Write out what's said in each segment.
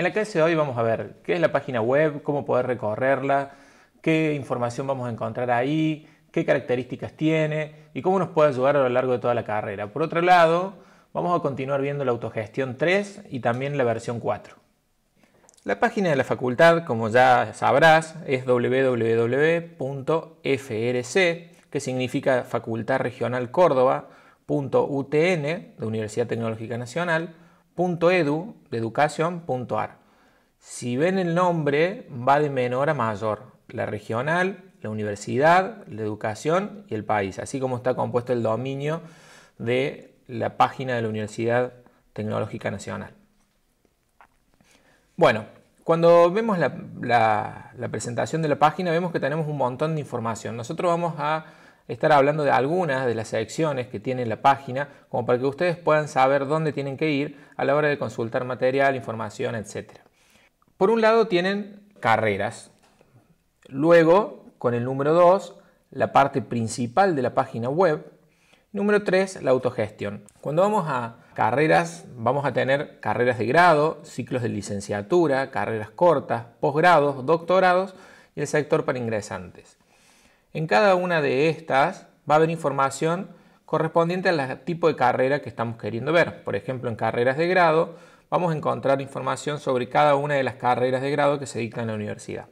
En la clase de hoy vamos a ver qué es la página web, cómo poder recorrerla, qué información vamos a encontrar ahí, qué características tiene y cómo nos puede ayudar a lo largo de toda la carrera. Por otro lado, vamos a continuar viendo la autogestión 3 y también la versión 4. La página de la facultad, como ya sabrás, es www.frc, que significa Facultad Regional Córdoba, .utn, de Universidad Tecnológica Nacional, .edu de educación.ar. Si ven el nombre, va de menor a mayor. La regional, la universidad, la educación y el país. Así como está compuesto el dominio de la página de la Universidad Tecnológica Nacional. Bueno, cuando vemos la, la presentación de la página vemos que tenemos un montón de información. Nosotros vamos a estar hablando de algunas de las secciones que tiene la página, como para que ustedes puedan saber dónde tienen que ir a la hora de consultar material, información, etc. Por un lado tienen carreras. Luego, con el número 2, la parte principal de la página web. Número 3, la autogestión. Cuando vamos a carreras, vamos a tener carreras de grado, ciclos de licenciatura, carreras cortas, posgrados, doctorados y el sector para ingresantes. En cada una de estas va a haber información correspondiente al tipo de carrera que estamos queriendo ver. Por ejemplo, en carreras de grado vamos a encontrar información sobre cada una de las carreras de grado que se dictan en la universidad.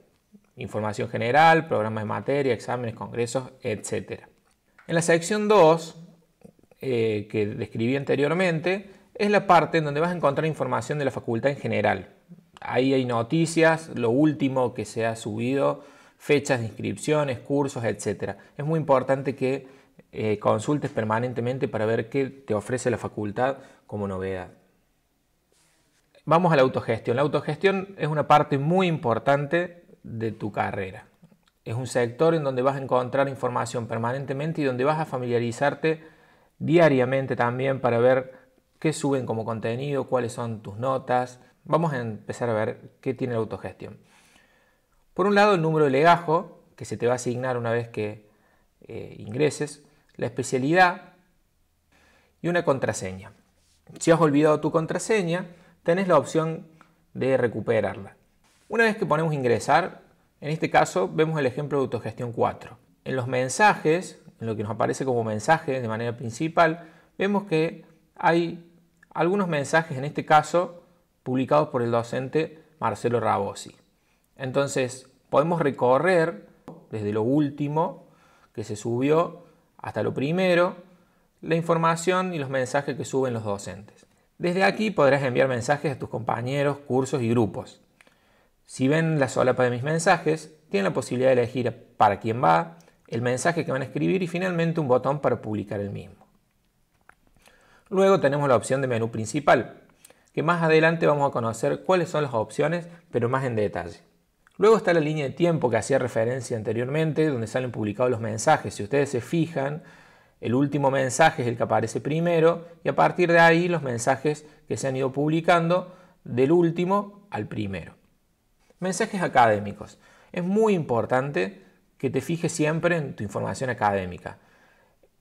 Información general, programas de materia, exámenes, congresos, etc. En la sección 2, eh, que describí anteriormente, es la parte en donde vas a encontrar información de la facultad en general. Ahí hay noticias, lo último que se ha subido fechas de inscripciones, cursos, etc. Es muy importante que eh, consultes permanentemente para ver qué te ofrece la facultad como novedad. Vamos a la autogestión. La autogestión es una parte muy importante de tu carrera. Es un sector en donde vas a encontrar información permanentemente y donde vas a familiarizarte diariamente también para ver qué suben como contenido, cuáles son tus notas. Vamos a empezar a ver qué tiene la autogestión. Por un lado, el número de legajo, que se te va a asignar una vez que eh, ingreses, la especialidad y una contraseña. Si has olvidado tu contraseña, tenés la opción de recuperarla. Una vez que ponemos ingresar, en este caso vemos el ejemplo de autogestión 4. En los mensajes, en lo que nos aparece como mensaje de manera principal, vemos que hay algunos mensajes, en este caso, publicados por el docente Marcelo Rabosi. Entonces, podemos recorrer desde lo último que se subió hasta lo primero, la información y los mensajes que suben los docentes. Desde aquí podrás enviar mensajes a tus compañeros, cursos y grupos. Si ven la solapa de mis mensajes, tienen la posibilidad de elegir para quién va, el mensaje que van a escribir y finalmente un botón para publicar el mismo. Luego tenemos la opción de menú principal, que más adelante vamos a conocer cuáles son las opciones, pero más en detalle. Luego está la línea de tiempo que hacía referencia anteriormente, donde salen publicados los mensajes. Si ustedes se fijan, el último mensaje es el que aparece primero y a partir de ahí los mensajes que se han ido publicando del último al primero. Mensajes académicos. Es muy importante que te fijes siempre en tu información académica.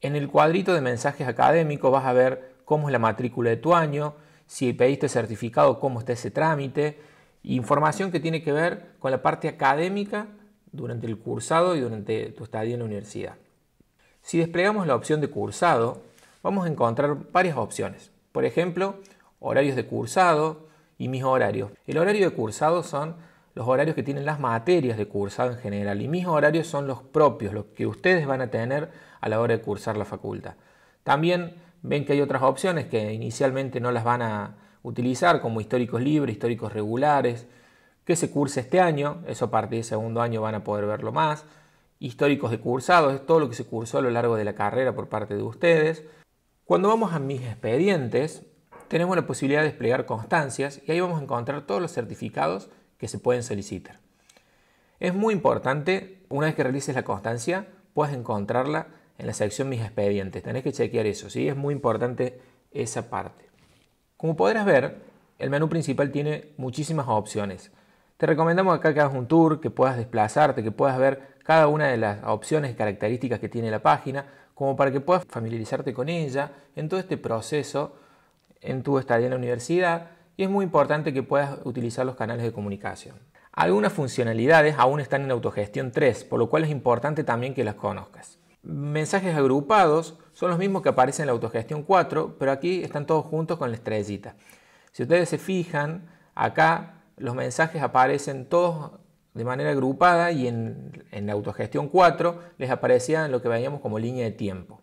En el cuadrito de mensajes académicos vas a ver cómo es la matrícula de tu año, si pediste certificado, cómo está ese trámite, Información que tiene que ver con la parte académica durante el cursado y durante tu estadio en la universidad. Si desplegamos la opción de cursado, vamos a encontrar varias opciones. Por ejemplo, horarios de cursado y mis horarios. El horario de cursado son los horarios que tienen las materias de cursado en general y mis horarios son los propios, los que ustedes van a tener a la hora de cursar la facultad. También ven que hay otras opciones que inicialmente no las van a, utilizar como históricos libres, históricos regulares, que se cursa este año, eso a partir del segundo año van a poder verlo más, históricos de cursados, es todo lo que se cursó a lo largo de la carrera por parte de ustedes. Cuando vamos a mis expedientes, tenemos la posibilidad de desplegar constancias y ahí vamos a encontrar todos los certificados que se pueden solicitar. Es muy importante, una vez que realices la constancia, puedes encontrarla en la sección Mis expedientes. Tenés que chequear eso, ¿sí? Es muy importante esa parte. Como podrás ver, el menú principal tiene muchísimas opciones. Te recomendamos acá que hagas un tour, que puedas desplazarte, que puedas ver cada una de las opciones y características que tiene la página, como para que puedas familiarizarte con ella en todo este proceso en tu estadía en la universidad y es muy importante que puedas utilizar los canales de comunicación. Algunas funcionalidades aún están en autogestión 3, por lo cual es importante también que las conozcas mensajes agrupados son los mismos que aparecen en la autogestión 4, pero aquí están todos juntos con la estrellita. Si ustedes se fijan, acá los mensajes aparecen todos de manera agrupada y en, la autogestión 4 les aparecía lo que veíamos como línea de tiempo.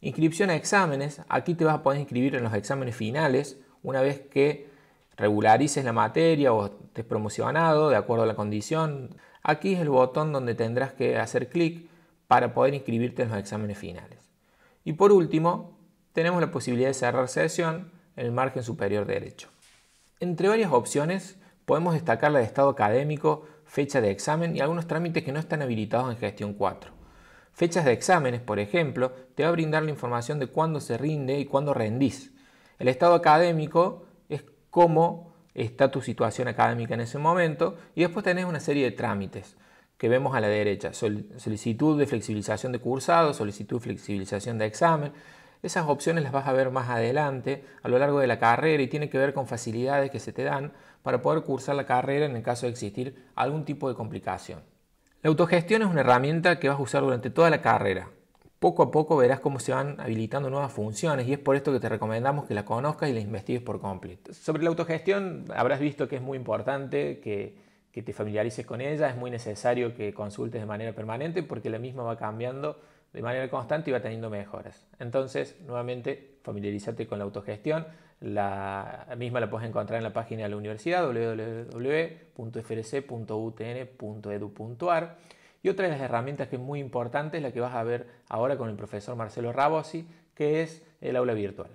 Inscripción a exámenes, aquí te vas a poder inscribir en los exámenes finales una vez que regularices la materia o estés promocionado de acuerdo a la condición. Aquí es el botón donde tendrás que hacer clic para poder inscribirte en los exámenes finales. Y por último, tenemos la posibilidad de cerrar sesión en el margen superior derecho. Entre varias opciones, podemos destacar la de estado académico, fecha de examen y algunos trámites que no están habilitados en gestión 4. Fechas de exámenes, por ejemplo, te va a brindar la información de cuándo se rinde y cuándo rendís. El estado académico es cómo está tu situación académica en ese momento y después tenés una serie de trámites que vemos a la derecha, solicitud de flexibilización de cursado, solicitud de flexibilización de examen. Esas opciones las vas a ver más adelante a lo largo de la carrera y tiene que ver con facilidades que se te dan para poder cursar la carrera en el caso de existir algún tipo de complicación. La autogestión es una herramienta que vas a usar durante toda la carrera. Poco a poco verás cómo se van habilitando nuevas funciones y es por esto que te recomendamos que la conozcas y la investigues por completo. Sobre la autogestión habrás visto que es muy importante que que te familiarices con ella, es muy necesario que consultes de manera permanente porque la misma va cambiando de manera constante y va teniendo mejoras. Entonces, nuevamente, familiarízate con la autogestión. La misma la puedes encontrar en la página de la universidad www.frc.utn.edu.ar. E y otra de las herramientas que es muy importante es la que vas a ver ahora con el profesor Marcelo Rabosi, que es el aula virtual.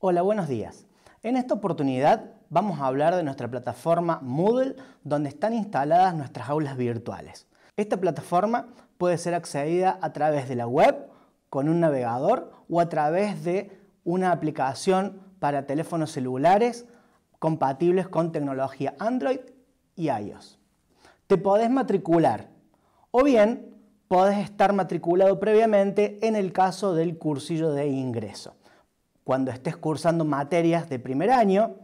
Hola, buenos días. En esta oportunidad vamos a hablar de nuestra plataforma Moodle donde están instaladas nuestras aulas virtuales. Esta plataforma puede ser accedida a través de la web, con un navegador o a través de una aplicación para teléfonos celulares compatibles con tecnología Android y iOS. Te podés matricular o bien podés estar matriculado previamente en el caso del cursillo de ingreso cuando estés cursando materias de primer año,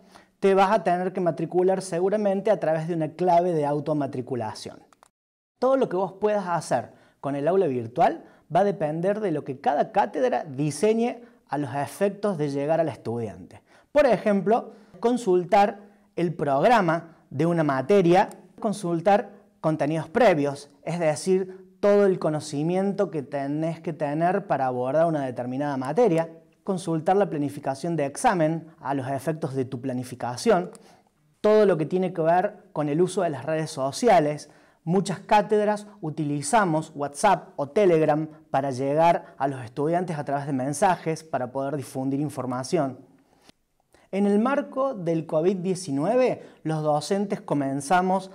te vas a tener que matricular seguramente a través de una clave de automatriculación. Todo lo que vos puedas hacer con el aula virtual va a depender de lo que cada cátedra diseñe a los efectos de llegar al estudiante. Por ejemplo, consultar el programa de una materia, consultar contenidos previos, es decir, todo el conocimiento que tenés que tener para abordar una determinada materia, consultar la planificación de examen a los efectos de tu planificación, todo lo que tiene que ver con el uso de las redes sociales. Muchas cátedras utilizamos WhatsApp o Telegram para llegar a los estudiantes a través de mensajes para poder difundir información. En el marco del COVID-19, los docentes comenzamos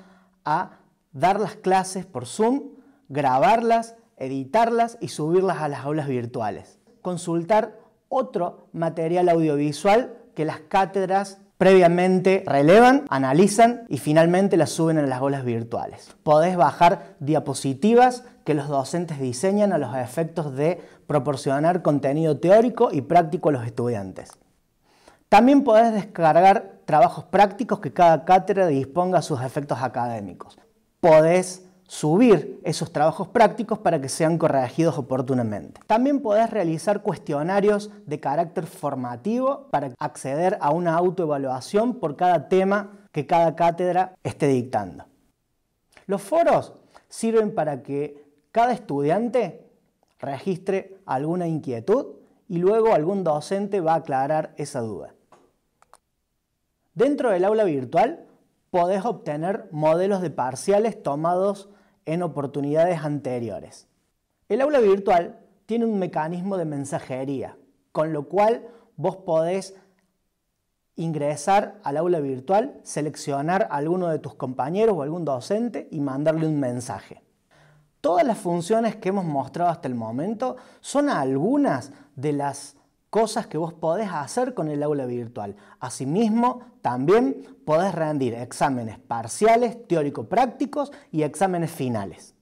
a dar las clases por Zoom, grabarlas, editarlas y subirlas a las aulas virtuales. Consultar otro material audiovisual que las cátedras previamente relevan, analizan y finalmente las suben a las bolas virtuales. Podés bajar diapositivas que los docentes diseñan a los efectos de proporcionar contenido teórico y práctico a los estudiantes. También podés descargar trabajos prácticos que cada cátedra disponga a sus efectos académicos. Podés subir esos trabajos prácticos para que sean corregidos oportunamente. También podés realizar cuestionarios de carácter formativo para acceder a una autoevaluación por cada tema que cada cátedra esté dictando. Los foros sirven para que cada estudiante registre alguna inquietud y luego algún docente va a aclarar esa duda. Dentro del aula virtual podés obtener modelos de parciales tomados en oportunidades anteriores. El aula virtual tiene un mecanismo de mensajería, con lo cual vos podés ingresar al aula virtual, seleccionar a alguno de tus compañeros o algún docente y mandarle un mensaje. Todas las funciones que hemos mostrado hasta el momento son algunas de las cosas que vos podés hacer con el aula virtual. Asimismo, también podés rendir exámenes parciales, teórico-prácticos y exámenes finales.